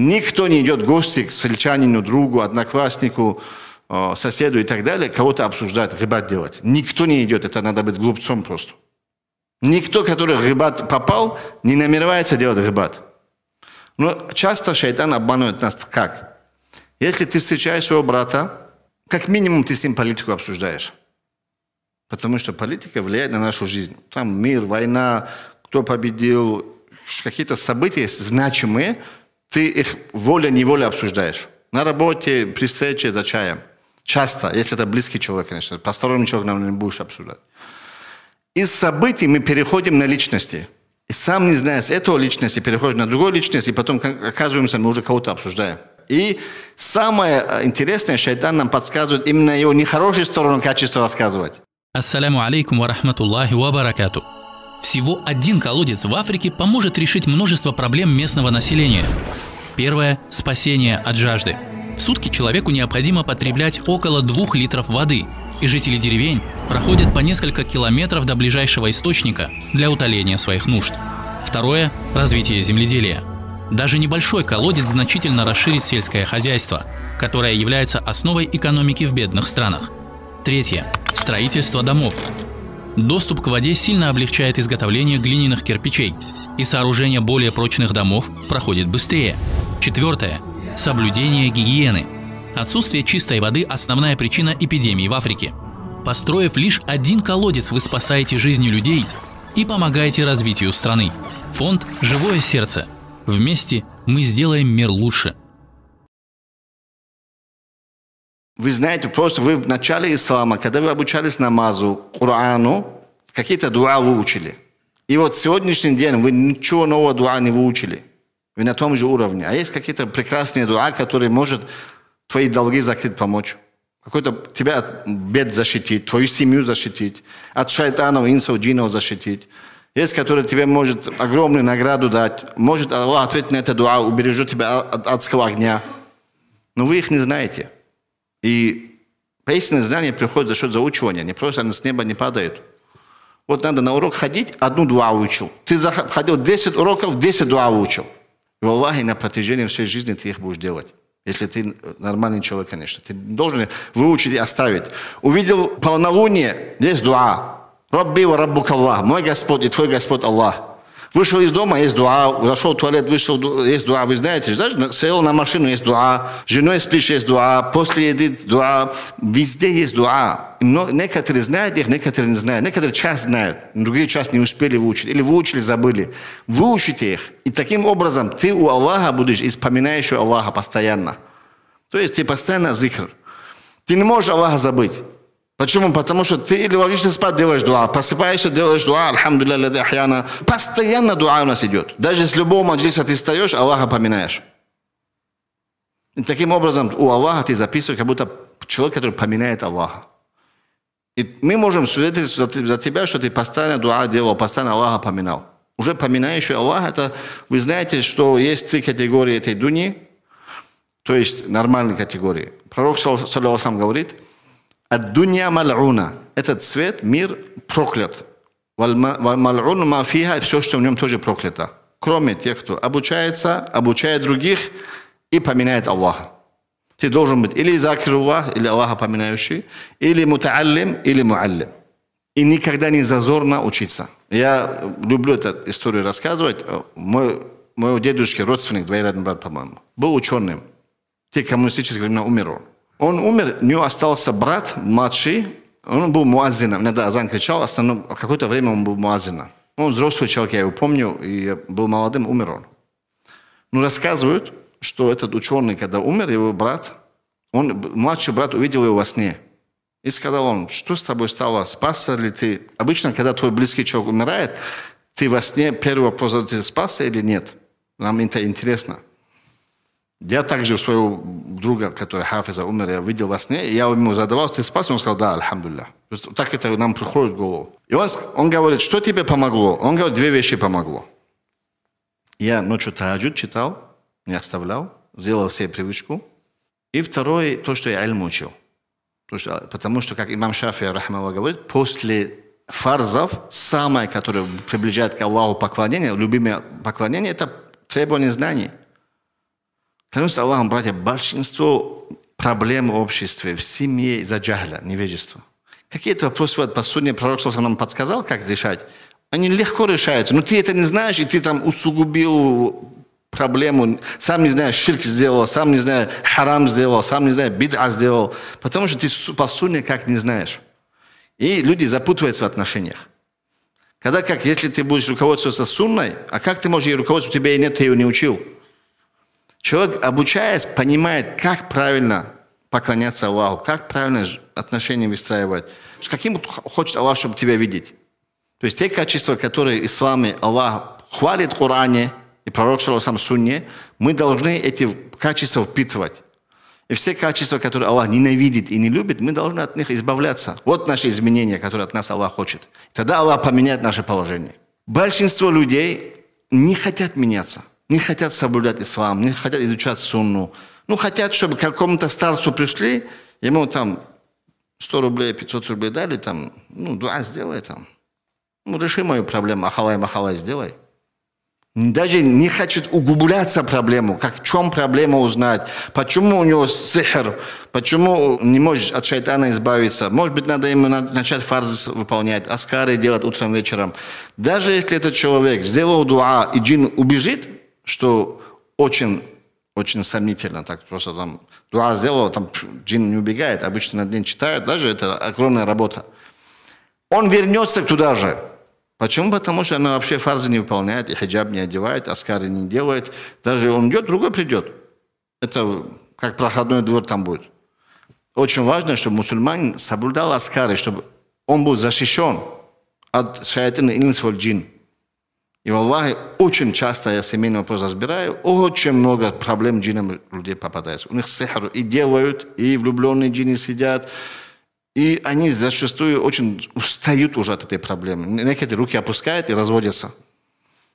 Никто не идет в гости к сельчанину, другу, однокласснику, э, соседу и так далее, кого-то обсуждать, рыбат делать. Никто не идет, это надо быть глупцом просто. Никто, который в рыбат попал, не намеревается делать рыбат. Но часто шайтан обманывает нас как? Если ты встречаешь своего брата, как минимум ты с ним политику обсуждаешь. Потому что политика влияет на нашу жизнь. Там мир, война, кто победил, какие-то события значимые – ты их воля-неволя обсуждаешь. На работе, при встрече, за чаем. Часто, если это близкий человек, конечно. Посторонний человек, наверное, не будешь обсуждать. Из событий мы переходим на личности. И сам не зная с этого личности, переходишь на другую личность, и потом оказываемся, мы уже кого-то обсуждаем. И самое э, интересное, шайтан нам подсказывает именно его нехорошую сторону качества рассказывать. Ассаляму алейкум ва рахматуллахи ва баракату. Всего один колодец в Африке поможет решить множество проблем местного населения. Первое – спасение от жажды. В сутки человеку необходимо потреблять около двух литров воды, и жители деревень проходят по несколько километров до ближайшего источника для утоления своих нужд. Второе – развитие земледелия. Даже небольшой колодец значительно расширит сельское хозяйство, которое является основой экономики в бедных странах. Третье – строительство домов, Доступ к воде сильно облегчает изготовление глиняных кирпичей, и сооружение более прочных домов проходит быстрее. Четвертое. Соблюдение гигиены. Отсутствие чистой воды – основная причина эпидемии в Африке. Построив лишь один колодец, вы спасаете жизни людей и помогаете развитию страны. Фонд «Живое сердце». Вместе мы сделаем мир лучше. вы знаете, просто вы в начале ислама, когда вы обучались намазу, Корану, какие-то дуа выучили. И вот сегодняшний день вы ничего нового дуа не выучили. Вы на том же уровне. А есть какие-то прекрасные дуа, которые может твои долги закрыть, помочь. Какой-то тебя от бед защитить, твою семью защитить, от шайтанов, инсов, джинов защитить. Есть, который тебе может огромную награду дать. Может Аллах ответить на это дуа, убережет тебя от адского огня. Но вы их не знаете. И поистинное знание приходит за счет заучивания, не просто оно с неба не падает. Вот надо на урок ходить, одну дуа учил. Ты ходил 10 уроков, 10 дуа учил. И Аллахе на протяжении всей жизни ты их будешь делать. Если ты э, нормальный человек, конечно. Ты должен выучить и оставить. Увидел полнолуние, здесь дуа. Рабби раббук Аллах. Мой Господь и твой Господь Аллах. Вышел из дома, есть дуа. Зашел в туалет, вышел, есть дуа. Вы знаете, знаешь? сел на машину, есть дуа. Женой спишь, есть дуа. После еды дуа. Везде есть дуа. Но некоторые знают их, некоторые не знают. Некоторые часть знают, другие часть не успели выучить. Или выучили, забыли. Выучите их. И таким образом ты у Аллаха будешь испоминающий Аллаха постоянно. То есть ты постоянно зикр. Ты не можешь Аллаха забыть. Почему? Потому что ты или ложишься спать, делаешь дуа, просыпаешься, делаешь дуа, альхамдулля, лады ахьяна. Постоянно дуа у нас идет. Даже с любого маджлиса ты встаешь, Аллаха поминаешь. И таким образом у Аллаха ты записываешь, как будто человек, который поминает Аллаха. И мы можем свидетельствовать за тебя, что ты постоянно дуа делал, постоянно Аллаха поминал. Уже поминающий Аллах, это вы знаете, что есть три категории этой дуни, то есть нормальные категории. Пророк, саллиллах говорит – Аддуня маль'уна. Этот цвет, мир проклят. Маль'ун мафиха, все, что в нем тоже проклято. Кроме тех, кто обучается, обучает других и поминает Аллаха. Ты должен быть или закируллах, или Аллаха поминающий, или мутааллим, или муаллим. И никогда не зазорно учиться. Я люблю эту историю рассказывать. Мой, моего дедушки, родственник, двоюродный брат, по-моему, был ученым. Те коммунистические времена умер он. Он умер, у него остался брат младший, он был муазином, иногда азан кричал, основном, какое-то время он был муазином. Он взрослый человек, я его помню, и был молодым, умер он. Ну, рассказывают, что этот ученый, когда умер, его брат, он, младший брат увидел его во сне. И сказал он, что с тобой стало, спасся ли ты? Обычно, когда твой близкий человек умирает, ты во сне первый вопрос, ты спасся или нет? Нам это интересно. Я также своего друга, который Хафиза умер, я видел во сне, я ему задавал, ты спас? Он сказал, да, альхамдулля. Так это нам приходит в голову. И он, он говорит, что тебе помогло? Он говорит, две вещи помогло. Я ночью таджуд читал, не оставлял, сделал себе привычку. И второе, то, что я альм учил. Потому что, как имам Шафи, рахмалла, говорит, после фарзов, самое, которое приближает к Аллаху поклонение, любимое поклонение, это требование знаний. Клянусь Аллахом, братья, большинство проблем в обществе, в семье из-за джахля, невежества. Какие-то вопросы, вот, по сути, пророк нам подсказал, как решать. Они легко решаются, но ты это не знаешь, и ты там усугубил проблему, сам не знаю, ширк сделал, сам не знаю, харам сделал, сам не знаю, бид'a сделал, потому что ты по сути как не знаешь. И люди запутываются в отношениях. Когда как, если ты будешь руководствоваться сунной, а как ты можешь ей руководствоваться, у тебя и нет, ты ее не учил. Человек, обучаясь, понимает, как правильно поклоняться Аллаху, как правильно отношения выстраивать. С каким хочет Аллах, чтобы тебя видеть. То есть те качества, которые в исламе Аллах хвалит в Коране и пророк Шаласам Сунне, мы должны эти качества впитывать. И все качества, которые Аллах ненавидит и не любит, мы должны от них избавляться. Вот наши изменения, которые от нас Аллах хочет. Тогда Аллах поменяет наше положение. Большинство людей не хотят меняться не хотят соблюдать ислам, не хотят изучать сунну. Ну, хотят, чтобы к какому-то старцу пришли, ему там 100 рублей, 500 рублей дали, там, ну, дуа сделай там. Ну, реши мою проблему, ахалай, махалай, сделай. Даже не хочет углубляться в проблему, как в чем проблему узнать, почему у него сихр, почему не можешь от шайтана избавиться. Может быть, надо ему начать фарзы выполнять, аскары делать утром, вечером. Даже если этот человек сделал дуа, и джин убежит, что очень, очень сомнительно. Так просто там дуа сделала, там джин не убегает, обычно на день читают, даже это огромная работа. Он вернется туда же. Почему? Потому что она вообще фарзы не выполняет, и хаджаб не одевает, аскары не делает. Даже он идет, другой придет. Это как проходной двор там будет. Очень важно, чтобы мусульманин соблюдал аскары, чтобы он был защищен от шайтана инс джин. И в Аллахе очень часто я семейный вопрос разбираю, очень много проблем джинам людей попадается. У них сехару и делают, и влюбленные джинны сидят, и они зачастую очень устают уже от этой проблемы. Некоторые руки опускают и разводятся.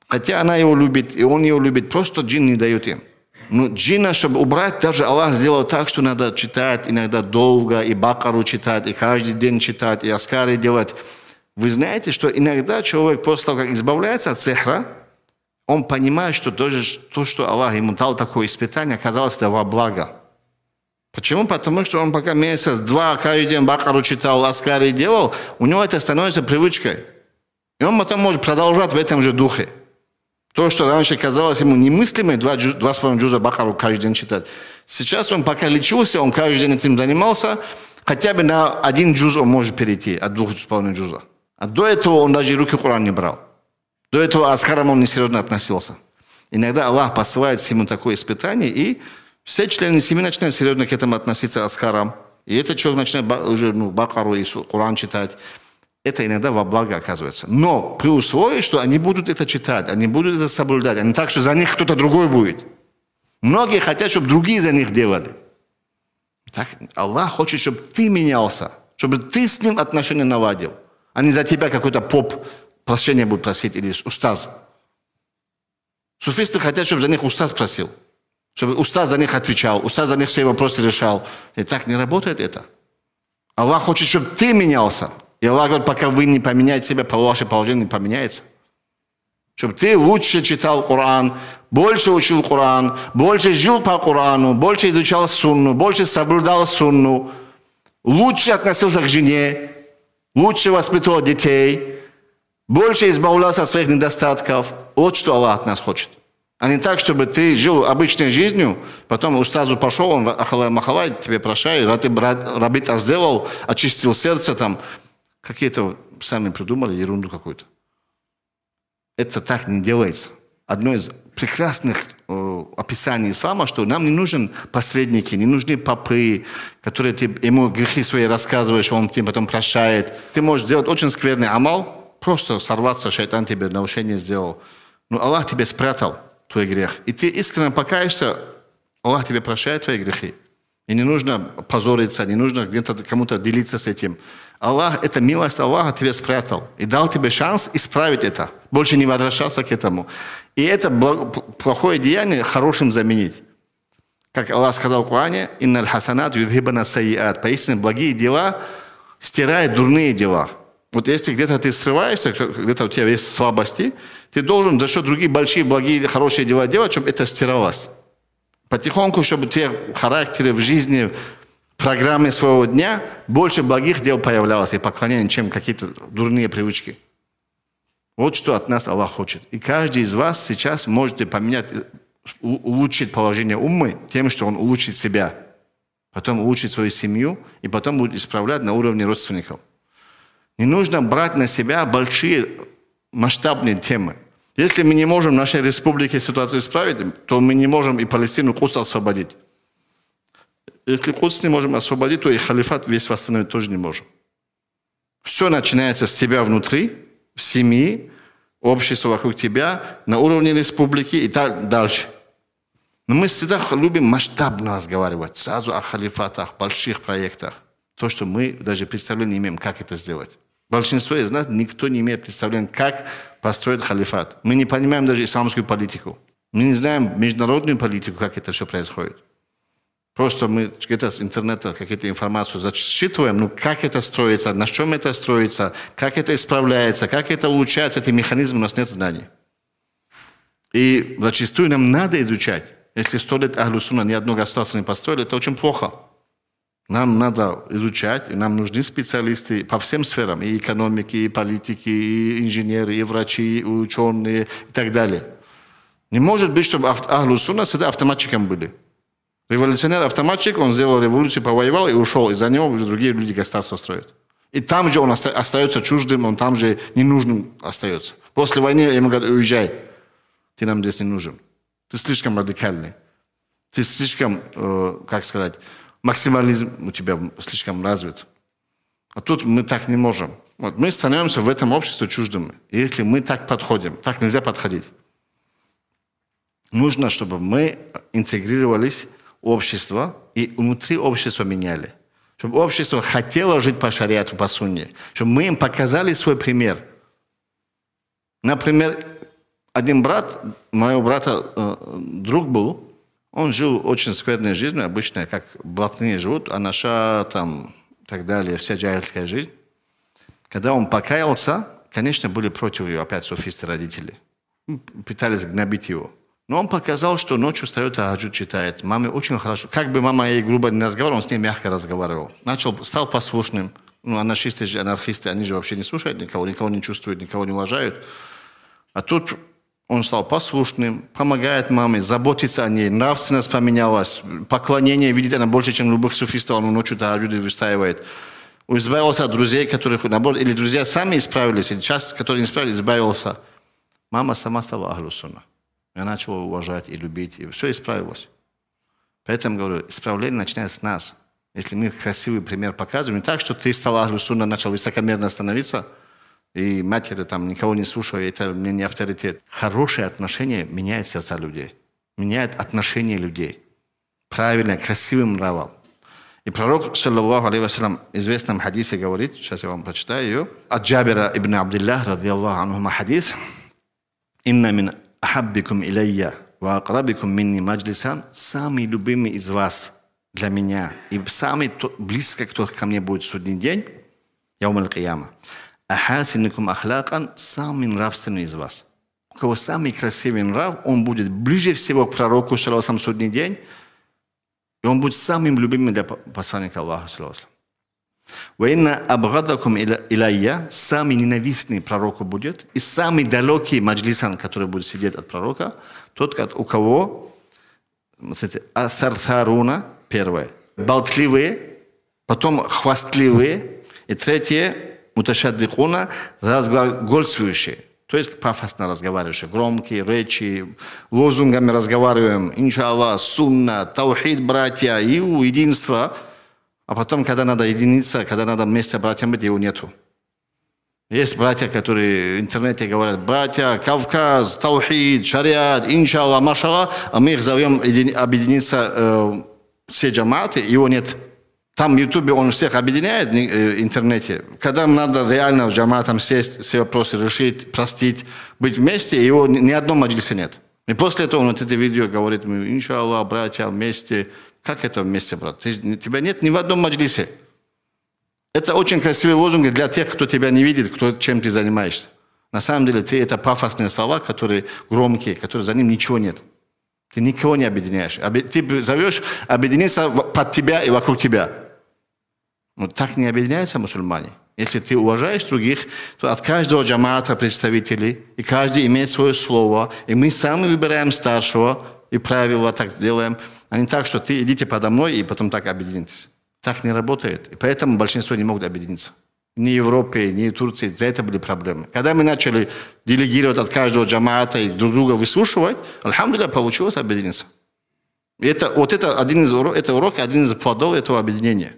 Хотя она его любит, и он ее любит, просто джин не дают им. Но джина, чтобы убрать, даже Аллах сделал так, что надо читать иногда долго, и Бакару читать, и каждый день читать, и Аскары делать – вы знаете, что иногда человек после того, как избавляется от цехра, он понимает, что даже то, что Аллах ему дал такое испытание, оказалось для того благо. Почему? Потому что он пока месяц-два каждый день Бакару читал, Аскари делал, у него это становится привычкой. И он потом может продолжать в этом же духе. То, что раньше казалось ему немыслимым, два, джуз, два с половиной джуза Бакару каждый день читать. Сейчас он пока лечился, он каждый день этим занимался, хотя бы на один джуз он может перейти от двух с половиной джуза. А до этого он даже руки Коран не брал. До этого Аскарам он несерьезно относился. Иногда Аллах посылает ему такое испытание, и все члены семьи начинают серьезно к этому относиться, Аскарам. И этот человек начинает уже ну, Бакару и Коран читать. Это иногда во благо оказывается. Но при условии, что они будут это читать, они будут это соблюдать, они так, что за них кто-то другой будет. Многие хотят, чтобы другие за них делали. Так, Аллах хочет, чтобы ты менялся, чтобы ты с ним отношения наладил а не за тебя какой-то поп прощения будет просить или устаз. Суфисты хотят, чтобы за них устаз просил, чтобы устаз за них отвечал, устаз за них все вопросы решал. И так не работает это. Аллах хочет, чтобы ты менялся. И Аллах говорит, пока вы не поменяете себя, ваше положение не поменяется. Чтобы ты лучше читал Коран, больше учил Коран, больше жил по Корану, больше изучал сунну, больше соблюдал сунну, лучше относился к жене, лучше воспитывал детей, больше избавлялся от своих недостатков. Вот что Аллах от нас хочет. А не так, чтобы ты жил обычной жизнью, потом уж сразу пошел, он ахалай-махалай, тебе прощай, раты рабит а сделал, очистил сердце там. Какие-то сами придумали ерунду какую-то. Это так не делается. Одно из прекрасных Э, описании ислама, что нам не нужен посредники, не нужны попы, которые ты ему грехи свои рассказываешь, он тебе потом прощает. Ты можешь сделать очень скверный амал, просто сорваться, шайтан тебе нарушение сделал. Но Аллах тебе спрятал твой грех. И ты искренне покаешься, Аллах тебе прощает твои грехи. И не нужно позориться, не нужно где-то кому-то делиться с этим. Аллах, это милость Аллаха тебе спрятал и дал тебе шанс исправить это, больше не возвращаться к этому. И это плохое деяние хорошим заменить. Как Аллах сказал в Коране, «Инналь хасанат юдхибана саиат». Поистине, благие дела стирают дурные дела. Вот если где-то ты срываешься, где-то у тебя есть слабости, ты должен за счет других большие, благие, хорошие дела делать, чтобы это стиралось. Потихоньку, чтобы те характеры в жизни, в программе своего дня больше благих дел появлялось и поклонений, чем какие-то дурные привычки. Вот что от нас Аллах хочет. И каждый из вас сейчас можете поменять, улучшить положение умы тем, что он улучшит себя, потом улучшит свою семью и потом будет исправлять на уровне родственников. Не нужно брать на себя большие масштабные темы. Если мы не можем в нашей республике ситуацию исправить, то мы не можем и Палестину Кус освободить. Если Кус не можем освободить, то и халифат весь восстановить тоже не можем. Все начинается с тебя внутри – в семьи, общества вокруг тебя, на уровне республики и так дальше. Но мы всегда любим масштабно разговаривать, сразу о халифатах, больших проектах. То, что мы даже представления не имеем, как это сделать. Большинство из нас никто не имеет представления, как построить халифат. Мы не понимаем даже исламскую политику. Мы не знаем международную политику, как это все происходит. Просто мы где-то с интернета какую то информацию зачитываем, ну как это строится, на чем это строится, как это исправляется, как это улучшается, эти механизмы у нас нет знаний. И зачастую нам надо изучать. Если сто лет Ахлюсуна ни одно государство не построили, это очень плохо. Нам надо изучать, и нам нужны специалисты по всем сферам, и экономики, и политики, и инженеры, и врачи, и ученые, и так далее. Не может быть, чтобы Ахлюсуна всегда автоматчиком были. Революционер-автоматчик, он сделал революцию, повоевал и ушел. И за него уже другие люди государство строят. И там же он остается чуждым, он там же ненужным остается. После войны ему говорят, уезжай, ты нам здесь не нужен. Ты слишком радикальный. Ты слишком, э, как сказать, максимализм у тебя слишком развит. А тут мы так не можем. Вот, мы становимся в этом обществе чуждым, если мы так подходим. Так нельзя подходить. Нужно, чтобы мы интегрировались общество и внутри общества меняли. Чтобы общество хотело жить по шариату, по сунне. Чтобы мы им показали свой пример. Например, один брат, моего брата э, друг был, он жил очень скверной жизнью, обычно как блатные живут, а наша там так далее, вся джайльская жизнь. Когда он покаялся, конечно, были против его опять суфисты родители. Пытались гнобить его. Но он показал, что ночью встает таджуд, читает. Маме очень хорошо. Как бы мама ей грубо не разговаривала, он с ней мягко разговаривал. Начал, стал послушным. Ну, анархисты же, анархисты, они же вообще не слушают никого, никого не чувствуют, никого не уважают. А тут он стал послушным, помогает маме, заботится о ней, нравственность поменялась, поклонение видите, она больше, чем любых суфистов, он ночью таджуды выстаивает. Избавился от друзей, которых, наоборот, или друзья сами исправились, или часть, которые не исправились, избавился. Мама сама стала ахлюсунна. Я начал его уважать и любить, и все исправилось. Поэтому говорю, исправление начинается с нас. Если мы красивый пример показываем, не так, что ты стал Ахлюсуна, начал высокомерно становиться, и матери там никого не слушая, это мне не авторитет. Хорошее отношение меняет сердца людей, меняет отношение людей. Правильно, красивым нравом. И пророк, саллаллаху алейхи вассалям, в известном хадисе говорит, сейчас я вам прочитаю ее, от Джабира ибн Абдиллах, радиаллаху анхума хадис, «Инна мин «Ахаббикум илайя ва акрабикум минни маджлисан» «Самый любимый из вас для меня и самый близко, кто ко мне будет в судный день» «Яум аль-Кияма». «Ахасинукум ахлакан» «Самый нравственный из вас». У кого самый красивый нрав, он будет ближе всего к пророку, шаласам, судный день, и он будет самым любимым для посланника Аллаха, саллаху Военно Абгадакум Илайя, самый ненавистный пророк будет, и самый далекий маджлисан, который будет сидеть от пророка, тот, у кого, смотрите, Асарсаруна, первое, болтливые, потом хвастливые, и третье, муташаддикуна, разглагольствующие. То есть пафосно разговаривающие, громкие речи, лозунгами разговариваем, иншаллах, сунна, таухид, братья, иу, единство – а потом, когда надо единиться, когда надо вместе братьям быть, его нету. Есть братья, которые в интернете говорят, братья, Кавказ, Таухид, Шариат, Иншалла, Машалла, а мы их зовем объединиться э, все джаматы, его нет. Там в Ютубе он всех объединяет э, в интернете. Когда надо реально джаматам сесть, все вопросы решить, простить, быть вместе, его ни, ни одном маджлисе нет. И после этого он вот это видео говорит, мы, иншалла, братья, вместе, как это вместе, брат? Ты, тебя нет ни в одном маджлисе. Это очень красивые лозунги для тех, кто тебя не видит, кто, чем ты занимаешься. На самом деле, ты, это пафосные слова, которые громкие, которые за ним ничего нет. Ты никого не объединяешь. Ты зовешь объединиться под тебя и вокруг тебя. Но ну, так не объединяются мусульмане. Если ты уважаешь других, то от каждого джамата представителей, и каждый имеет свое слово, и мы сами выбираем старшего – и правила так сделаем, а не так, что ты идите подо мной и потом так объединитесь. Так не работает. И поэтому большинство не могут объединиться. Ни Европе, ни Турции. За это были проблемы. Когда мы начали делегировать от каждого джамаата и друг друга выслушивать, альхамдуля, получилось объединиться. И это, вот это, один из урок, это урок, один из плодов этого объединения.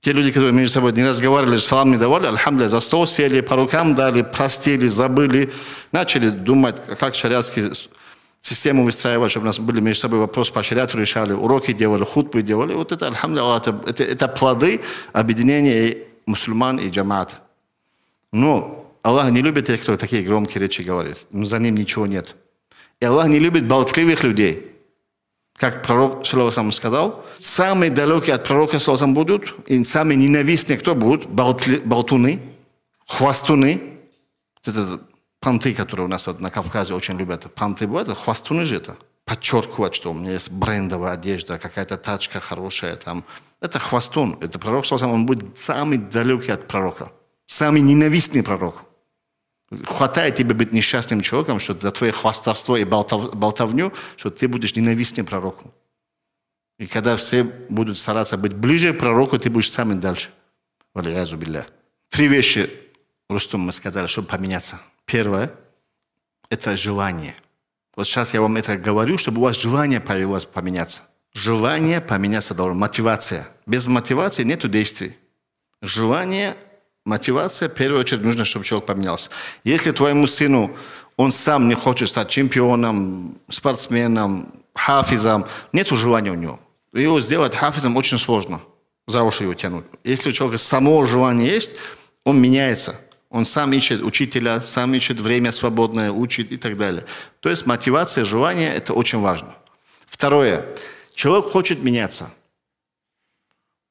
Те люди, которые между собой не разговаривали, салам не давали, альхамдуля, за стол сели, по рукам дали, простили, забыли, начали думать, как шариатский систему выстраивать, чтобы у нас были между собой вопросы по решали уроки, делали хутбы, делали. Вот это, альхамдулла, это, это, это плоды объединения мусульман и джамат. Но Аллах не любит тех, кто такие громкие речи говорит. но ну, За ним ничего нет. И Аллах не любит болтливых людей. Как пророк Салам сказал, самые далекие от пророка Салам будут, и самые ненавистные кто будут? Болтли, болтуны, хвастуны, вот это Панты, которые у нас вот на Кавказе очень любят. панты бывают, хвастуны же это. Подчеркивать, что у меня есть брендовая одежда, какая-то тачка хорошая там. Это хвастун. Это пророк, он будет самый далекий от пророка. Самый ненавистный пророк. Хватает тебе быть несчастным человеком, что за твое хвастовство и болтовню, что ты будешь ненавистным пророком. И когда все будут стараться быть ближе к пророку, ты будешь самым дальше. Три вещи, Рустум, мы сказали, чтобы поменяться – Первое – это желание. Вот сейчас я вам это говорю, чтобы у вас желание появилось поменяться. Желание поменяться должно, мотивация. Без мотивации нет действий. Желание, мотивация, в первую очередь нужно, чтобы человек поменялся. Если твоему сыну он сам не хочет стать чемпионом, спортсменом, хафизом, нет желания у него. Его сделать хафизом очень сложно, за уши его тянуть. Если у человека само желание есть, он меняется – он сам ищет учителя, сам ищет время свободное, учит и так далее. То есть мотивация, желание – это очень важно. Второе. Человек хочет меняться.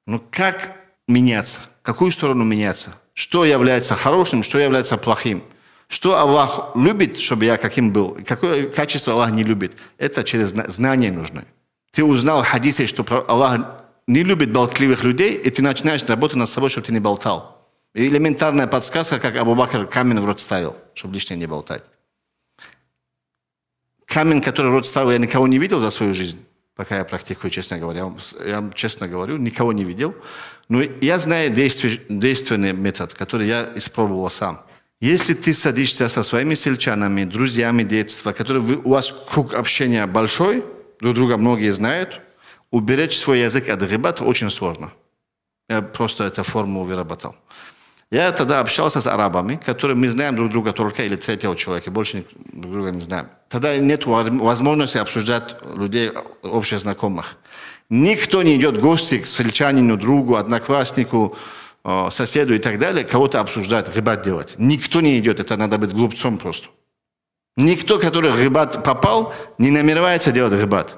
Но ну как меняться? В какую сторону меняться? Что является хорошим, что является плохим? Что Аллах любит, чтобы я каким был? Какое качество Аллах не любит? Это через знание нужно. Ты узнал в хадисе, что Аллах не любит болтливых людей, и ты начинаешь работать над собой, чтобы ты не болтал. Элементарная подсказка, как Абубакр камень в рот ставил, чтобы лишнее не болтать. Камень, который в рот ставил, я никого не видел за свою жизнь, пока я практикую, честно говоря. Я вам, честно говорю, никого не видел. Но я знаю действенный метод, который я испробовал сам. Если ты садишься со своими сельчанами, друзьями детства, которые вы, у вас круг общения большой, друг друга многие знают, уберечь свой язык от ребят очень сложно. Я просто эту форму выработал. Я тогда общался с арабами, которые мы знаем друг друга только или третьего человека, больше друг друга не знаем. Тогда нет возможности обсуждать людей, общих знакомых. Никто не идет в гости к сельчанину, другу, однокласснику, э, соседу и так далее, кого-то обсуждать, рыбат делать. Никто не идет, это надо быть глупцом просто. Никто, который в рыбат попал, не намеревается делать рыбат.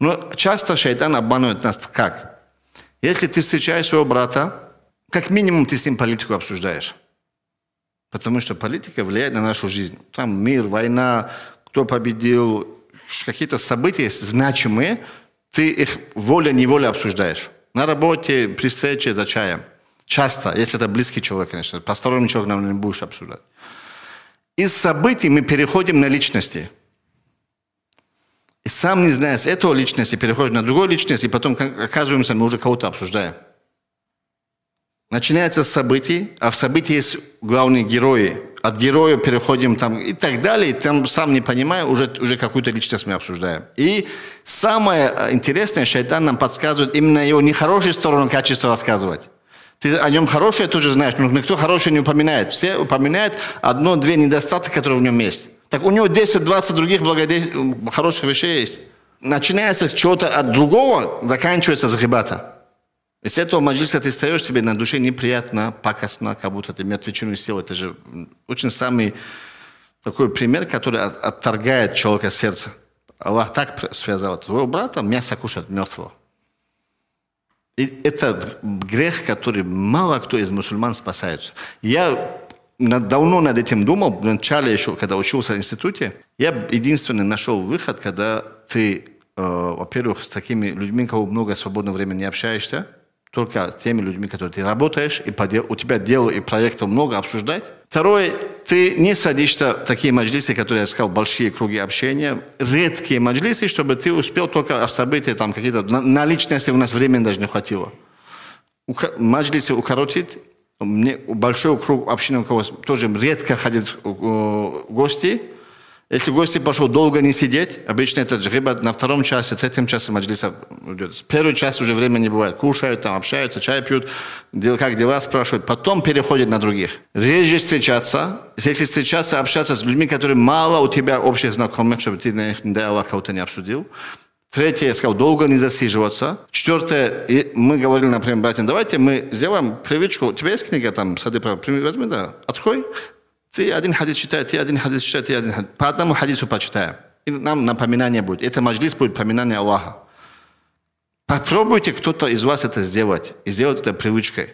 Но часто шайтан обманывает нас как? Если ты встречаешь своего брата, как минимум ты с ним политику обсуждаешь. Потому что политика влияет на нашу жизнь. Там мир, война, кто победил, какие-то события значимые, ты их воля-неволя обсуждаешь. На работе, при встрече, за чаем. Часто, если это близкий человек, конечно. Посторонний человек, наверное, не будешь обсуждать. Из событий мы переходим на личности. И сам не зная с этого личности, переходим на другую личность, и потом оказываемся, мы уже кого-то обсуждаем. Начинается с событий, а в событии есть главные герои. От героя переходим там и так далее. И там сам не понимаю, уже, уже какую-то личность мы обсуждаем. И самое э, интересное, шайтан нам подсказывает именно его нехорошие стороны качества рассказывать. Ты о нем хорошее тоже знаешь, но никто хорошее не упоминает. Все упоминают одно-две недостатки, которые в нем есть. Так у него 10-20 других благодетель... хороших вещей есть. Начинается с чего-то от другого, заканчивается с гибата. Из этого маджлиса ты стоишь тебе на душе неприятно, пакостно, как будто ты мертвечину сел. Это же очень самый такой пример, который отторгает человека сердце. Аллах так связал твоего брата, мясо кушать мертвого. И это грех, который мало кто из мусульман спасается. Я давно над этим думал, вначале еще, когда учился в институте, я единственный нашел выход, когда ты, э, во-первых, с такими людьми, кого много свободного времени не общаешься, только с теми людьми, которые ты работаешь, и у тебя дел и проектов много обсуждать. Второе, ты не садишься в такие маджлисы, которые я сказал, большие круги общения, редкие маджлисы, чтобы ты успел только о события, там какие-то, на, на личности у нас времени даже не хватило. Ука, маджлисы укоротить, мне большой круг общения у кого тоже редко ходят э, гости – если гости пошел долго не сидеть, обычно это рыба на втором часе, третьем часе маджлиса идет. первый час уже времени не бывает. Кушают, там общаются, чай пьют, как дела, спрашивают. Потом переходят на других. Реже встречаться. Если встречаться, общаться с людьми, которые мало у тебя общих знакомых, чтобы ты на них их дела кого-то не обсудил. Третье, я сказал, долго не засиживаться. Четвертое, мы говорили, например, братьям, давайте мы сделаем привычку. У тебя есть книга там, сады, возьми, да, открой, ты один хадис читай, ты один хадис читай, ты один хадис. По одному хадису почитаем. И нам напоминание будет. Это маджлис будет поминание Аллаха. Попробуйте кто-то из вас это сделать. И сделать это привычкой.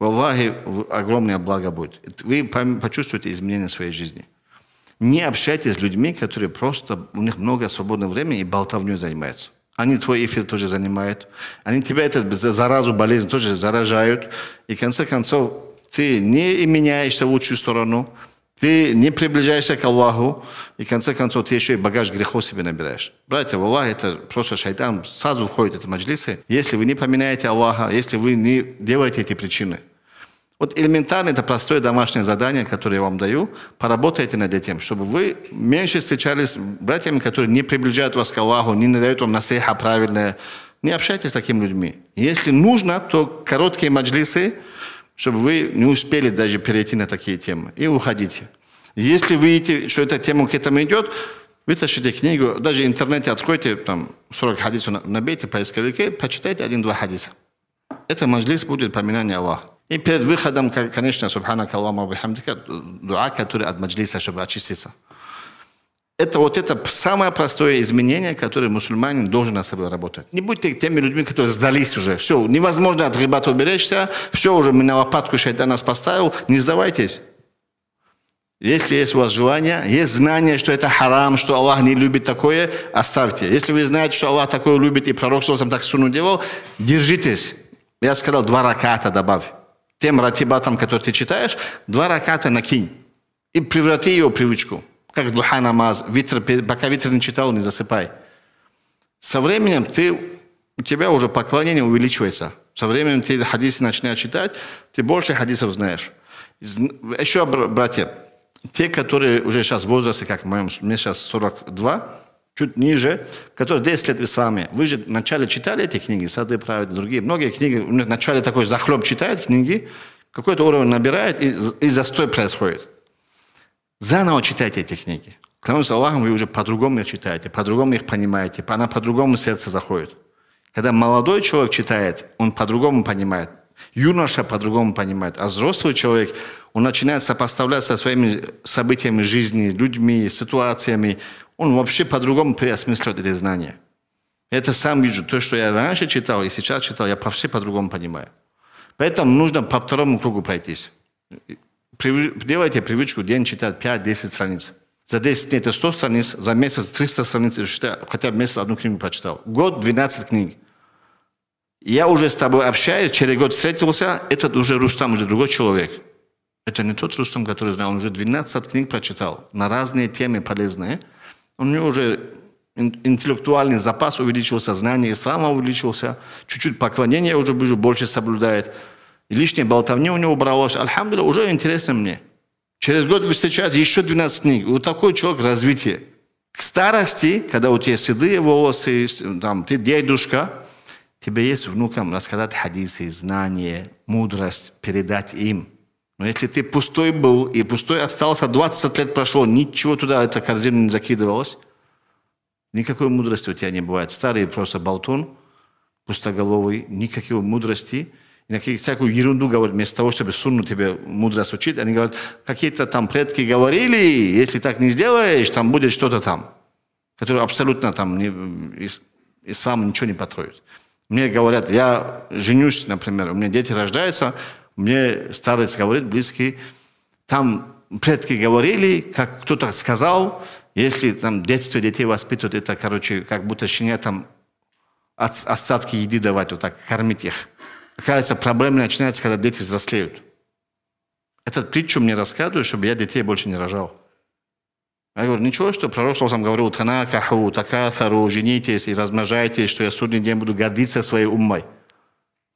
В Аллахе огромное благо будет. Вы почувствуете изменение своей жизни. Не общайтесь с людьми, которые просто, у них много свободного времени и болтовню занимаются. Они твой эфир тоже занимают. Они тебя эту заразу, болезнь тоже заражают. И в конце концов, ты не меняешься в лучшую сторону, ты не приближаешься к Аллаху, и в конце концов ты еще и багаж грехов себе набираешь. Братья, в Аллах это просто шайтан сразу входит в эти маджлисы. Если вы не поменяете Аллаха, если вы не делаете эти причины. Вот элементарно это простое домашнее задание, которое я вам даю. Поработайте над этим, чтобы вы меньше встречались с братьями, которые не приближают вас к Аллаху, не дают вам насеха правильное. Не общайтесь с такими людьми. Если нужно, то короткие маджлисы – чтобы вы не успели даже перейти на такие темы. И уходите. Если вы видите, что эта тема к этому идет, вытащите книгу, даже в интернете откройте, там 40 хадисов набейте в поисковике, почитайте один-два хадиса. Это маджлис будет поминание Аллаха. И перед выходом, конечно, субханак Аллаху дуа, который от маджлиса, чтобы очиститься. Это вот это самое простое изменение, которое мусульманин должен на собой работать. Не будьте теми людьми, которые сдались уже. Все, невозможно от рыбат уберечься. Все, уже на лопатку шайтан нас поставил. Не сдавайтесь. Если есть у вас желание, есть знание, что это харам, что Аллах не любит такое, оставьте. Если вы знаете, что Аллах такое любит, и пророк Солосам так суну делал, держитесь. Я сказал, два раката добавь. Тем ратибатам, которые ты читаешь, два раката накинь. И преврати ее в привычку как духа намаз, ветер, пока ветер не читал, не засыпай. Со временем ты, у тебя уже поклонение увеличивается. Со временем ты хадисы начинаешь читать, ты больше хадисов знаешь. Еще, братья, те, которые уже сейчас в возрасте, как в моем, мне сейчас 42, чуть ниже, которые 10 лет с вами. Вы же вначале читали эти книги, «Сады праведные», другие. Многие книги, вначале такой захлеб читают книги, какой-то уровень набирает, и, и застой происходит заново читайте эти книги. Клянусь Аллахом, вы уже по-другому их читаете, по-другому их понимаете, она по-другому в сердце заходит. Когда молодой человек читает, он по-другому понимает, юноша по-другому понимает, а взрослый человек, он начинает сопоставлять со своими событиями жизни, людьми, ситуациями, он вообще по-другому переосмысливает эти знания. Это сам вижу. То, что я раньше читал и сейчас читал, я вообще по-другому понимаю. Поэтому нужно по второму кругу пройтись. Делайте привычку день читать 5-10 страниц. За 10 дней это 100 страниц, за месяц 300 страниц, считаю, хотя бы месяц одну книгу прочитал. Год 12 книг. Я уже с тобой общаюсь, через год встретился, этот уже Рустам, уже другой человек. Это не тот Рустам, который знал, он уже 12 книг прочитал на разные темы полезные. У него уже интеллектуальный запас увеличился, знание ислама увеличился, чуть-чуть поклонение уже больше соблюдает лишняя болтовня у него убралась. Альхамдуля, уже интересно мне. Через год вы встречаетесь, еще 12 книг. У такой человек развитие. К старости, когда у тебя седые волосы, там, ты дедушка, тебе есть внукам рассказать хадисы, знания, мудрость, передать им. Но если ты пустой был и пустой остался, 20 лет прошло, ничего туда, эта корзина не закидывалась, никакой мудрости у тебя не бывает. Старый просто болтун, пустоголовый, никакой мудрости – и на всякую ерунду говорят, вместо того, чтобы сунну тебе мудрость учить, они говорят, какие-то там предки говорили, если так не сделаешь, там будет что-то там, которое абсолютно там не, и, и сам ничего не подходит. Мне говорят, я женюсь, например, у меня дети рождаются, мне старец говорит, близкий, там предки говорили, как кто-то сказал, если там детство детей воспитывают, это, короче, как будто щеня там остатки еды давать, вот так, кормить их кажется, проблемы начинаются, когда дети взрослеют. Этот притчу мне рассказывают, чтобы я детей больше не рожал. Я говорю, ничего, что пророк сам говорил, танакаху, такафару, женитесь и размножайтесь, что я судный день буду гордиться своей уммой.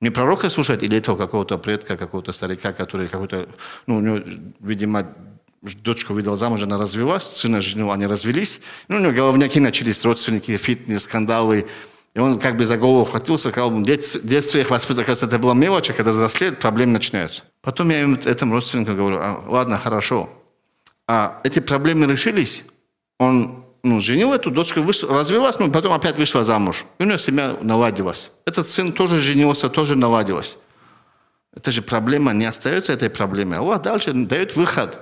Не пророка слушать или этого какого-то предка, какого-то старика, который какой-то, ну, у него, видимо, дочку выдал замуж, она развелась, сына жену, они развелись. Ну, у него головняки начались, родственники, фитнес, скандалы, и он как бы за голову хватился, сказал, в детстве их воспитывал, кажется, это было а когда взрослеют, проблемы начинаются. Потом я им, этому родственнику говорю, а, ладно, хорошо. А эти проблемы решились, он ну, женил эту дочку, вышла, развелась, но ну, потом опять вышла замуж. И у нее семья наладилась. Этот сын тоже женился, тоже наладилась. Это же проблема не остается этой проблемой. Аллах дальше дает выход.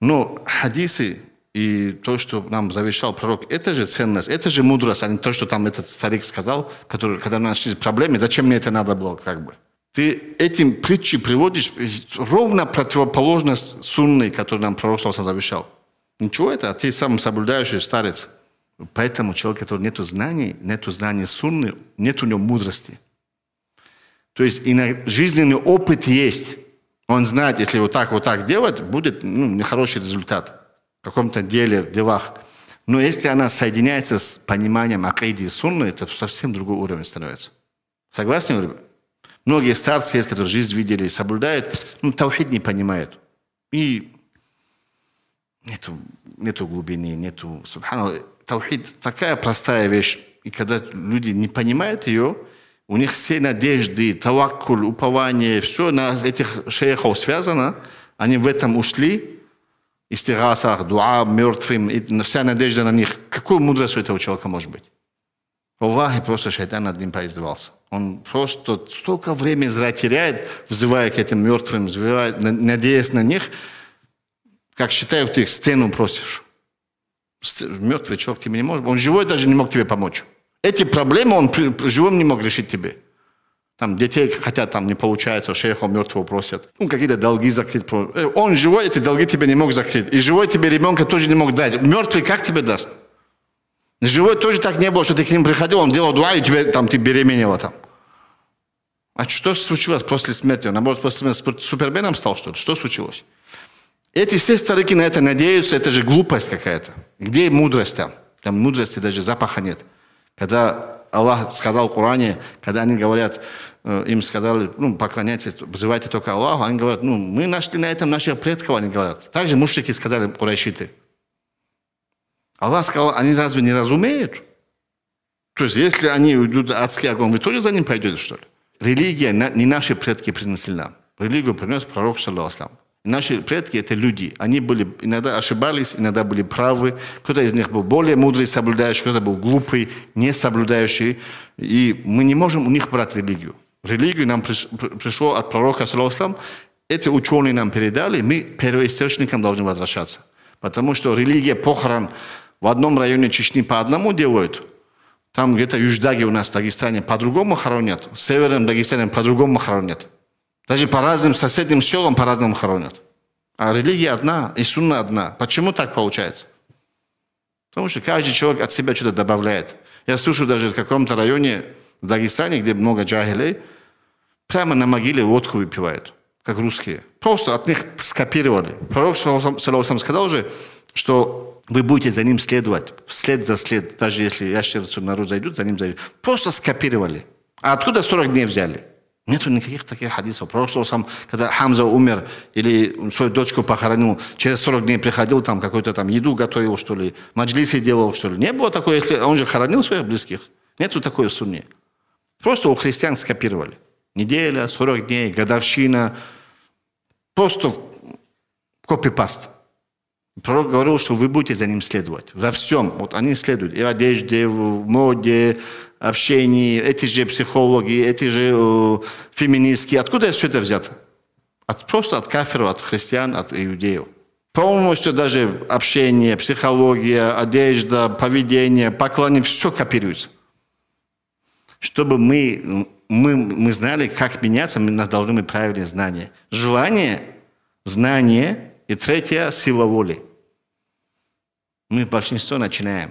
Но хадисы и то, что нам завещал пророк, это же ценность, это же мудрость, а не то, что там этот старик сказал, который, когда начались проблемы, зачем мне это надо было, как бы. Ты этим притчи приводишь ровно противоположность сунны, которую нам пророк Саусан завещал. Ничего это, а ты сам соблюдающий старец. Поэтому человек, который нету знаний, нету знаний сунны, нет у него мудрости. То есть и жизненный опыт есть. Он знает, если вот так, вот так делать, будет ну, нехороший результат – в каком-то деле, в делах. Но если она соединяется с пониманием акиды и сунны, это совсем другой уровень становится. Согласны, вы? Многие старцы есть, которые жизнь видели и соблюдают, но ну, таухид не понимают. И нету, нету глубины, нету... Субхану, таухид такая простая вещь. И когда люди не понимают ее, у них все надежды, таваккуль, упование, все на этих шейхов связано. Они в этом ушли, истигаса, дуа мертвым, и вся надежда на них. Какую мудрость у этого человека может быть? Вахе просто шайтан над ним поиздевался. Он просто столько времени зря теряет, взывая к этим мертвым, взывая, надеясь на них. Как считают их, стену просишь. Мертвый человек тебе не может. Он живой даже не мог тебе помочь. Эти проблемы он живым не мог решить тебе. Там детей хотят, там не получается, шейха мертвого просят. Ну, какие-то долги закрыть. Э, он живой, эти долги тебе не мог закрыть. И живой тебе ребенка тоже не мог дать. Мертвый как тебе даст? Живой тоже так не было, что ты к ним приходил, он делал два, и тебе, там, ты беременела там. А что случилось после смерти? Наоборот, после смерти суперменом стал что-то? Что случилось? Эти все старики на это надеются, это же глупость какая-то. Где мудрость там? Там мудрости даже запаха нет. Когда Аллах сказал в Коране, когда они говорят, Э, им сказали, ну, поклоняйтесь, вызывайте только Аллаху. Они говорят, ну, мы нашли на этом наших предков, они говорят. Также мушрики сказали курайшиты. Аллах сказал, они разве не разумеют? То есть, если они уйдут в адский огонь, вы тоже за ним пойдете, что ли? Религия не наши предки принесли нам. Религию принес пророк, саллаху Наши предки – это люди. Они были, иногда ошибались, иногда были правы. Кто-то из них был более мудрый, соблюдающий, кто-то был глупый, не соблюдающий. И мы не можем у них брать религию религию нам пришло от пророка, саллаху эти ученые нам передали, мы первоисточникам должны возвращаться. Потому что религия похорон в одном районе Чечни по одному делают, там где-то в Юждаге у нас в Дагестане по-другому хоронят, в Северном Дагестане по-другому хоронят. Даже по разным соседним селам по-разному хоронят. А религия одна, и сунна одна. Почему так получается? Потому что каждый человек от себя что-то добавляет. Я слышу даже в каком-то районе в Дагестане, где много джагелей, прямо на могиле водку выпивают, как русские. Просто от них скопировали. Пророк Салаусам сказал же, что вы будете за ним следовать, след за след, даже если ящерцы народ зайдут, за ним зайдут. Просто скопировали. А откуда 40 дней взяли? Нет никаких таких хадисов. Пророк сам, когда Хамза умер или свою дочку похоронил, через 40 дней приходил, там какую-то там еду готовил, что ли, маджлисы делал, что ли. Не было такого, если он же хоронил своих близких. Нету такой в сунне. Просто у христиан скопировали. Неделя, 40 дней, годовщина. Просто копипаст. Пророк говорил, что вы будете за ним следовать. Во всем. Вот они следуют. И в одежде, в моде, общении. Эти же психологи, эти же э, феминистки. Откуда все это взято? От, просто от кафиров, от христиан, от иудеев. Полностью даже общение, психология, одежда, поведение, поклонение, все копируется чтобы мы, мы, мы знали, как меняться, мы нас должны быть правильные знания. Желание, знание и третье – сила воли. Мы большинство начинаем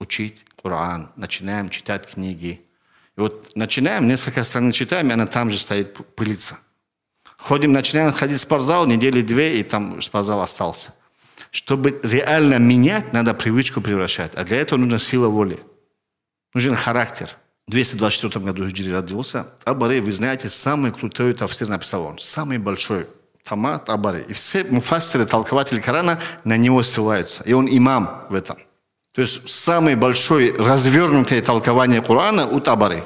учить Коран, начинаем читать книги. И вот начинаем, несколько страниц читаем, и она там же стоит пылиться. Ходим, начинаем ходить в спортзал недели две, и там спортзал остался. Чтобы реально менять, надо привычку превращать. А для этого нужна сила воли. Нужен характер – 224 году Хиджри родился. Табари, вы знаете, самый крутой тафсир написал он. Самый большой. Тама Табари. И все муфассиры, толкователи Корана на него ссылаются. И он имам в этом. То есть самое большое развернутое толкование Корана у Табары.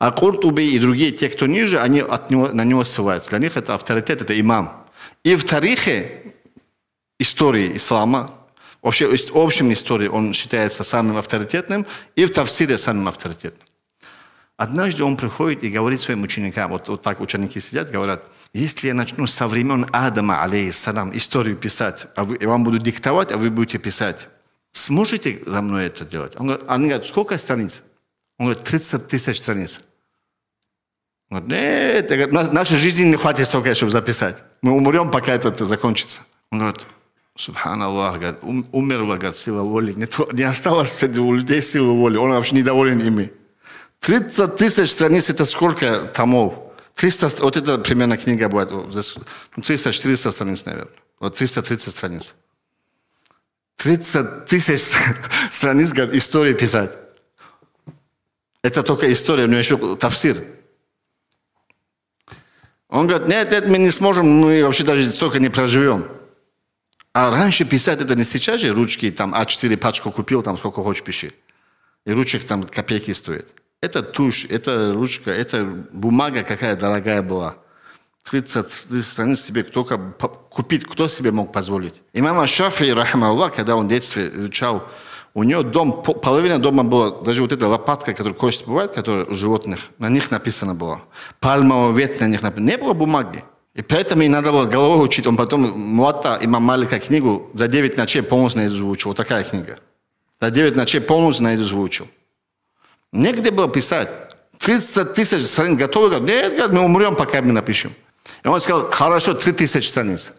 А Куртуби и другие, те, кто ниже, они от него, на него ссылаются. Для них это авторитет, это имам. И в тарихе истории ислама, вообще в общем истории он считается самым авторитетным, и в Тавсире самым авторитетным. Однажды он приходит и говорит своим ученикам, вот, вот так ученики сидят, говорят, если я начну со времен Адама, алейхиссалам, историю писать, а вы, я вам буду диктовать, а вы будете писать, сможете за мной это делать? Он говорит, они говорят, сколько страниц? Он говорит, 30 тысяч страниц. Он говорит, нет, говорит, нашей жизни не хватит столько, чтобы записать. Мы умрем, пока это закончится. Он говорит, Субханаллах, говорит, умерла, говорит, сила воли. не осталось у людей силы воли. Он вообще недоволен ими. 30 тысяч страниц – это сколько томов? 300, вот это примерно книга будет. 300-400 ну, страниц, наверное. Вот 330 страниц. 30 тысяч страниц истории писать. Это только история, у него еще тавсир. Он говорит, нет, нет, мы не сможем, мы вообще даже столько не проживем. А раньше писать это не сейчас же ручки, там А4 пачку купил, там сколько хочешь пиши. И ручек там копейки стоит. Это тушь, это ручка, это бумага какая дорогая была. 30, 30 страниц себе только купить, кто себе мог позволить. Имам Ашафи, рахмаллах, когда он в детстве изучал, у нее дом, половина дома была, даже вот эта лопатка, которая кость бывает, которая у животных, на них написано было. Пальмовый ветвь на них написано. Не было бумаги. И поэтому ей надо было головой учить. Он потом Муатта имам Малика книгу за 9 ночей полностью наизусть выучил. Вот такая книга. За 9 ночей полностью наизусть выучил. Негде было писать. 30 тысяч страниц готовы. Говорят, нет, мы умрем, пока мы напишем. И он сказал, хорошо, 3 тысячи страниц.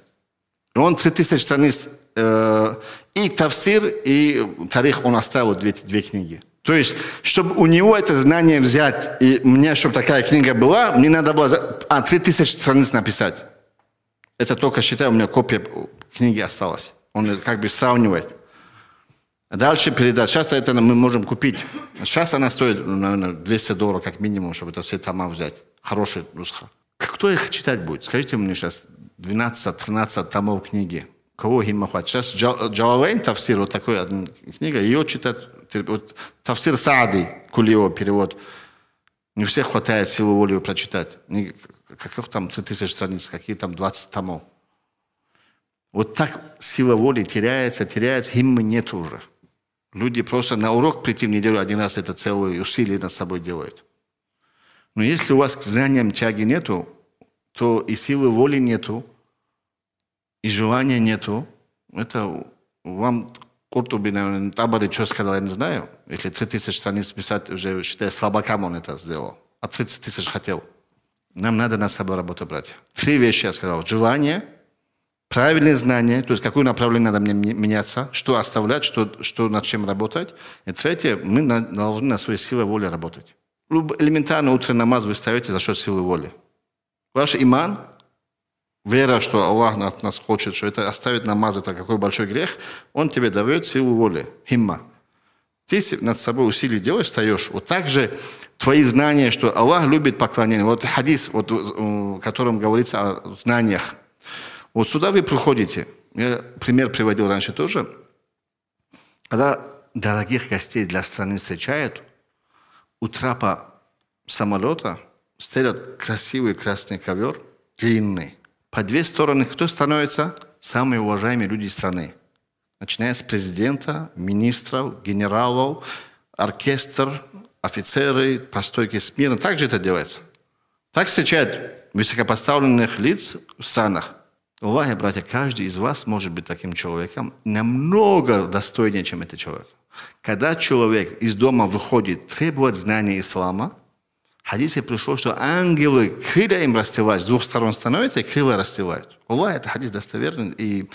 И он 3 тысячи страниц э, и тавсир, и тарих он оставил две, две книги. То есть, чтобы у него это знание взять, и мне, чтобы такая книга была, мне надо было а, тысячи страниц написать. Это только, считаю, у меня копия книги осталась. Он как бы сравнивает. Дальше передать. Сейчас это мы можем купить. Сейчас она стоит, ну, наверное, 200 долларов как минимум, чтобы это все тома взять. Хороший нусха. Кто их читать будет? Скажите мне сейчас 12-13 томов книги. Кого им хватит? Сейчас Джававейн Тавсир, вот такая книга, ее читать. Вот, Тавсир Саади, Кулио, перевод. Не всех хватает силы воли прочитать. каких там тысяч страниц, какие там 20 томов. Вот так сила воли теряется, теряется, им нет уже. Люди просто на урок прийти в неделю один раз это целые усилия над собой делают. Но если у вас к знаниям тяги нету, то и силы воли нету, и желания нету. Это вам Куртуби, наверное, Табари что сказал, я не знаю. Если 30 тысяч страниц писать, уже считай, слабакам он это сделал. А 30 тысяч хотел. Нам надо на собой работу брать. Три вещи я сказал. Желание – правильное знание, то есть какую направление надо мне меняться, что оставлять, что, что над чем работать. И третье, мы на, должны на своей силе воли работать. Элементарно утро намаз вы ставите за счет силы воли. Ваш иман, вера, что Аллах от нас хочет, что это оставит намаз, это какой большой грех, он тебе дает силу воли, химма. Ты над собой усилий делаешь, встаешь. Вот так же твои знания, что Аллах любит поклонение. Вот хадис, вот, в э, котором говорится о знаниях, вот сюда вы приходите. Я пример приводил раньше тоже. Когда дорогих гостей для страны встречают, у трапа самолета стоят красивый красный ковер, длинный. По две стороны кто становится? Самые уважаемые люди страны. Начиная с президента, министров, генералов, оркестр, офицеры, постойки смирно. Так же это делается. Так встречают высокопоставленных лиц в странах. Увага, братья, каждый из вас может быть таким человеком намного достойнее, чем этот человек. Когда человек из дома выходит, требует знания ислама, хадисе пришло, что ангелы крылья им расстилают, с двух сторон становятся и крылья расстилают. Аллах, это хадис достоверный, и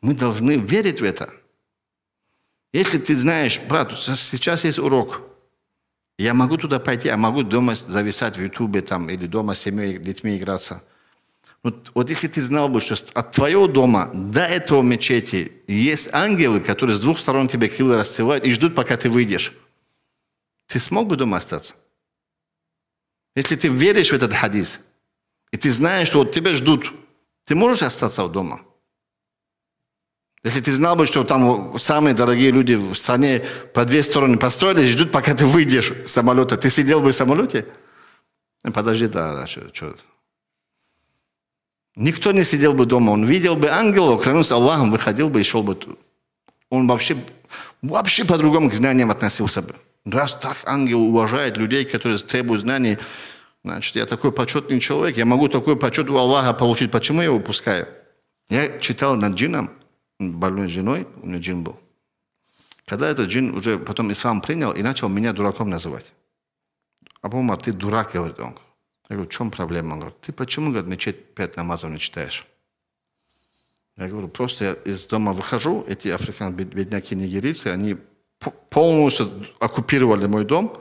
мы должны верить в это. Если ты знаешь, брат, сейчас есть урок, я могу туда пойти, я могу дома зависать в Ютубе там, или дома с семьей, детьми играться – вот, вот если ты знал бы, что от твоего дома до этого мечети есть ангелы, которые с двух сторон тебя крылья расцелают и ждут, пока ты выйдешь, ты смог бы дома остаться? Если ты веришь в этот хадис, и ты знаешь, что вот тебя ждут, ты можешь остаться у дома? Если ты знал бы, что там самые дорогие люди в стране по две стороны построили, ждут, пока ты выйдешь с самолета, ты сидел бы в самолете? Ну, подожди, да, да, что, что Никто не сидел бы дома, он видел бы ангела, клянусь Аллахом, выходил бы и шел бы. Он вообще, вообще по-другому к знаниям относился бы. Раз так ангел уважает людей, которые требуют знаний, значит, я такой почетный человек, я могу такой почет у Аллаха получить, почему я его пускаю? Я читал над джином, больной женой, у меня джин был. Когда этот джин уже потом ислам принял и начал меня дураком называть. А Умар, ты дурак, говорит он. Я говорю, в чем проблема? Он говорит, ты почему, говорит, мечеть пять намазов не читаешь? Я говорю, просто я из дома выхожу, эти африкан бедняки нигерийцы, они полностью оккупировали мой дом.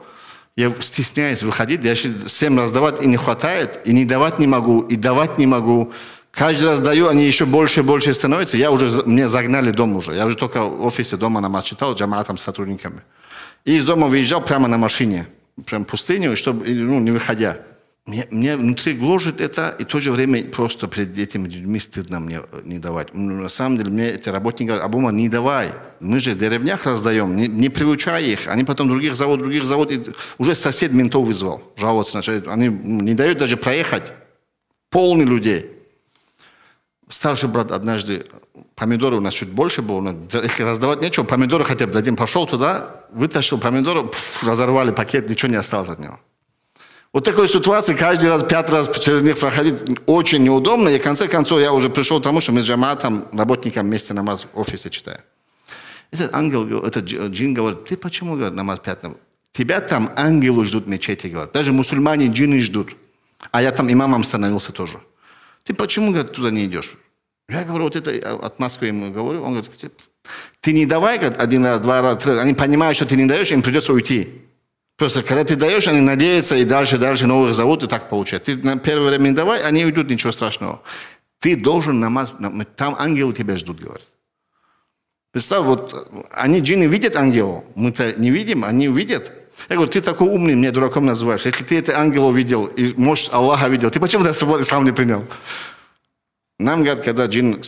Я стесняюсь выходить, я еще всем раздавать и не хватает, и не давать не могу, и давать не могу. Каждый раз даю, они еще больше и больше становятся. Я уже, мне загнали дом уже. Я уже только в офисе дома намаз читал, джаматом с сотрудниками. И из дома выезжал прямо на машине, прям в пустыню, чтобы, ну, не выходя. Мне, мне внутри гложет это, и в то же время просто перед этими людьми стыдно мне э, не давать. На самом деле мне эти работники говорят, Абума, не давай. Мы же в деревнях раздаем, не, не приучай их. Они потом других завод, других завод. И уже сосед ментов вызвал, жаловаться начали. Они не дают даже проехать. Полный людей. Старший брат однажды, помидоры у нас чуть больше было, если раздавать нечего, помидоры хотя бы дадим. Пошел туда, вытащил помидоры, пфф, разорвали пакет, ничего не осталось от него. Вот такой ситуации каждый раз, пять раз через них проходить очень неудобно. И в конце концов я уже пришел к тому, что мы с джаматом, работником вместе намаз в офисе читаем. Этот ангел, этот джин говорит, ты почему, говорит, намаз пятного? Тебя там ангелы ждут в мечети, говорят. Даже мусульмане джины ждут. А я там имамом становился тоже. Ты почему, говорит, туда не идешь? Я говорю, вот это от Москвы ему говорю. Он говорит, ты не давай, говорит, один раз, два раза, три раза. Они понимают, что ты не даешь, им придется уйти. Просто когда ты даешь, они надеются и дальше, дальше новых зовут, и так получается. Ты на первое время давай, они уйдут, ничего страшного. Ты должен намаз, там ангелы тебя ждут, говорит. Представь, вот они, джинны, видят ангела, мы-то не видим, они видят. Я говорю, ты такой умный, меня дураком называешь. Если ты это ангела видел, и, может, Аллаха видел, ты почему тогда свой ислам не принял? Нам, говорят, когда джин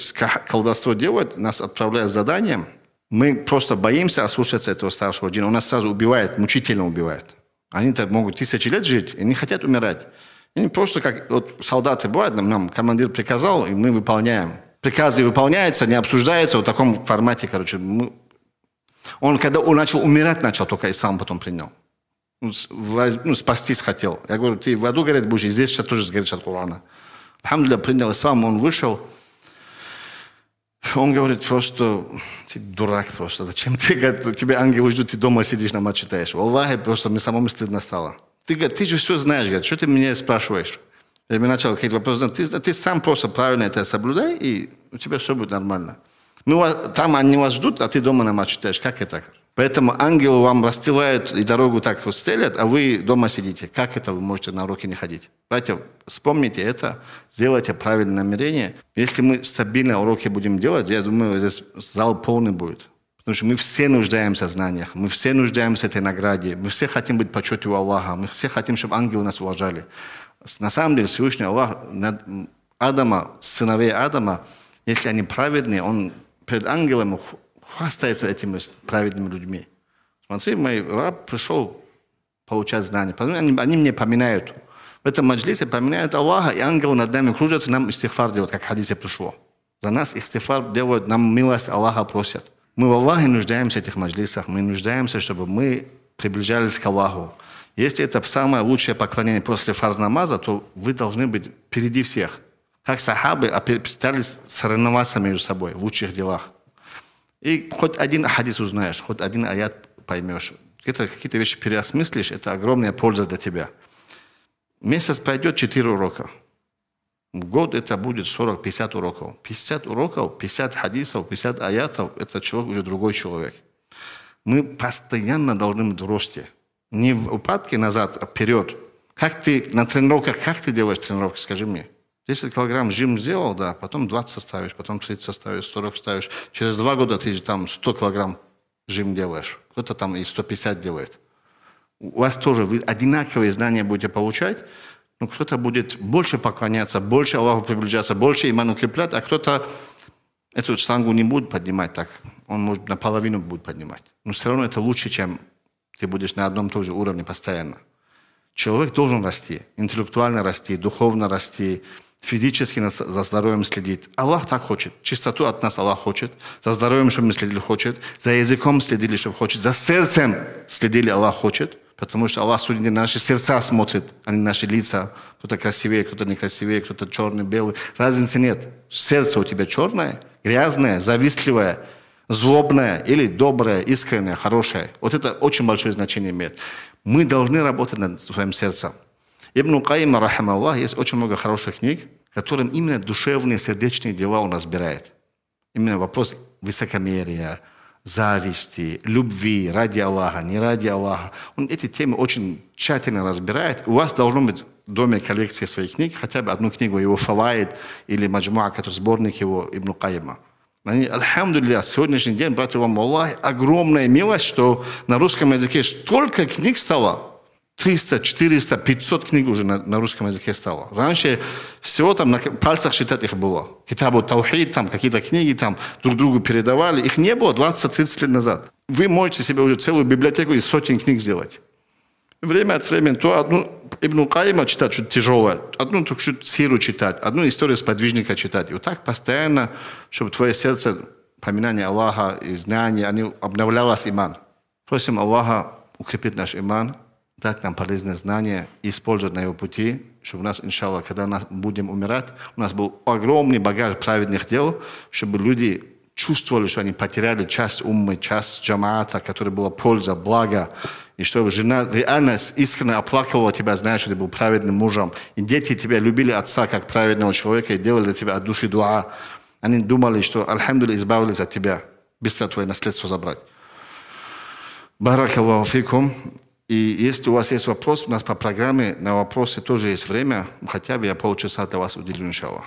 колдовство делает, нас отправляют с заданием – мы просто боимся ослушаться этого старшего дина. Он нас сразу убивает, мучительно убивает. они так могут тысячи лет жить и не хотят умирать. Они просто как вот солдаты бывают, нам, нам командир приказал, и мы выполняем. Приказы выполняются, не обсуждаются в таком формате, короче. Мы... Он, когда он начал умирать, начал только и сам потом принял. Ну, власть, ну, спастись хотел. Я говорю, ты в аду, говорит, будешь, и здесь сейчас тоже сгоришь от Корана. Алхамдуля принял ислам, он вышел – он говорит просто, ты дурак просто, зачем ты, говорит, тебе ангелы ждут, ты дома сидишь, намаз читаешь. Аллахе, просто мне самому стыдно стало. Ты, говорит, ты же все знаешь, говорит, что ты меня спрашиваешь? Я мне начал какие-то вопросы, ты, ты сам просто правильно это соблюдай, и у тебя все будет нормально. Мы, «Ну, а там они вас ждут, а ты дома намаз читаешь, как это? Поэтому ангелы вам расстилают и дорогу так вот целят, а вы дома сидите. Как это вы можете на уроки не ходить? Братья, вспомните это, сделайте правильное намерение. Если мы стабильно уроки будем делать, я думаю, здесь зал полный будет. Потому что мы все нуждаемся в знаниях, мы все нуждаемся в этой награде, мы все хотим быть почете Аллаха, мы все хотим, чтобы ангелы нас уважали. На самом деле Всевышний Аллах Адама, сыновей Адама, если они праведные, он перед ангелами хвастается этими праведными людьми. Смотри, мой раб пришел получать знания. Они, они мне поминают. В этом маджлисе поминают Аллаха, и ангелы над нами кружатся, нам истихфар делают, как в хадисе пришло. За нас истихфар делают, нам милость Аллаха просят. Мы в Аллахе нуждаемся в этих маджлисах, мы нуждаемся, чтобы мы приближались к Аллаху. Если это самое лучшее поклонение после фарз намаза, то вы должны быть впереди всех. Как сахабы а пытались соревноваться между собой в лучших делах. И хоть один хадис узнаешь, хоть один аят поймешь. Это какие-то вещи переосмыслишь, это огромная польза для тебя. Месяц пройдет 4 урока. В год это будет 40-50 уроков. 50 уроков, 50 хадисов, 50 аятов – это человек уже другой человек. Мы постоянно должны быть в росте. Не в упадке назад, а вперед. Как ты на тренировках, как ты делаешь тренировки, скажи мне – 10 килограмм жим сделал, да, потом 20 составишь, потом 30 составишь, 40 ставишь. Через два года ты там 100 килограмм жим делаешь. Кто-то там и 150 делает. У вас тоже вы одинаковые знания будете получать, но кто-то будет больше поклоняться, больше Аллаху приближаться, больше иман укреплять, а кто-то эту штангу не будет поднимать так. Он, может, наполовину будет поднимать. Но все равно это лучше, чем ты будешь на одном и том же уровне постоянно. Человек должен расти, интеллектуально расти, духовно расти, физически за здоровьем следит. Аллах так хочет. Чистоту от нас Аллах хочет. За здоровьем, чтобы мы следили, хочет. За языком следили, чтобы хочет. За сердцем следили, Аллах хочет. Потому что Аллах судит наши сердца смотрит, а не наши лица. Кто-то красивее, кто-то некрасивее, кто-то черный, белый. Разницы нет. Сердце у тебя черное, грязное, завистливое, злобное или доброе, искреннее, хорошее. Вот это очень большое значение имеет. Мы должны работать над своим сердцем. Ибн Каим, рахим Аллах, есть очень много хороших книг, которым именно душевные, сердечные дела он разбирает. Именно вопрос высокомерия, зависти, любви ради Аллаха, не ради Аллаха. Он эти темы очень тщательно разбирает. У вас должно быть в доме коллекции своих книг, хотя бы одну книгу его «Фаваид» или «Маджмуа», который сборник его Ибн Каима. Они, альхамдулилля, сегодняшний день, братья вам Аллах, огромная милость, что на русском языке столько книг стало – 300, 400, 500 книг уже на, на русском языке стало. Раньше всего там на пальцах считать их было. Китабу Таухид, там какие-то книги там друг другу передавали. Их не было 20-30 лет назад. Вы можете себе уже целую библиотеку из сотен книг сделать. Время от времени то одну Ибн Кайма читать что тяжелое, одну только что сиру читать, одну историю с подвижника читать. И вот так постоянно, чтобы твое сердце, поминание Аллаха и знания, они обновлялось иман. Просим Аллаха укрепить наш иман – дать нам полезные знания, использовать на его пути, чтобы у нас, иншалла, когда мы будем умирать, у нас был огромный багаж праведных дел, чтобы люди чувствовали, что они потеряли часть уммы, часть джамаата, которая была польза, благо, и чтобы жена реально искренне оплакивала тебя, знаешь, что ты был праведным мужем. И дети тебя любили отца как праведного человека и делали для тебя от души дуа. Они думали, что Альхамдули избавились от тебя, быстро твое наследство забрать. Барак Аллаху фикум. И если у вас есть вопрос, у нас по программе на вопросы тоже есть время, хотя бы я полчаса для вас уделю, иншаллах.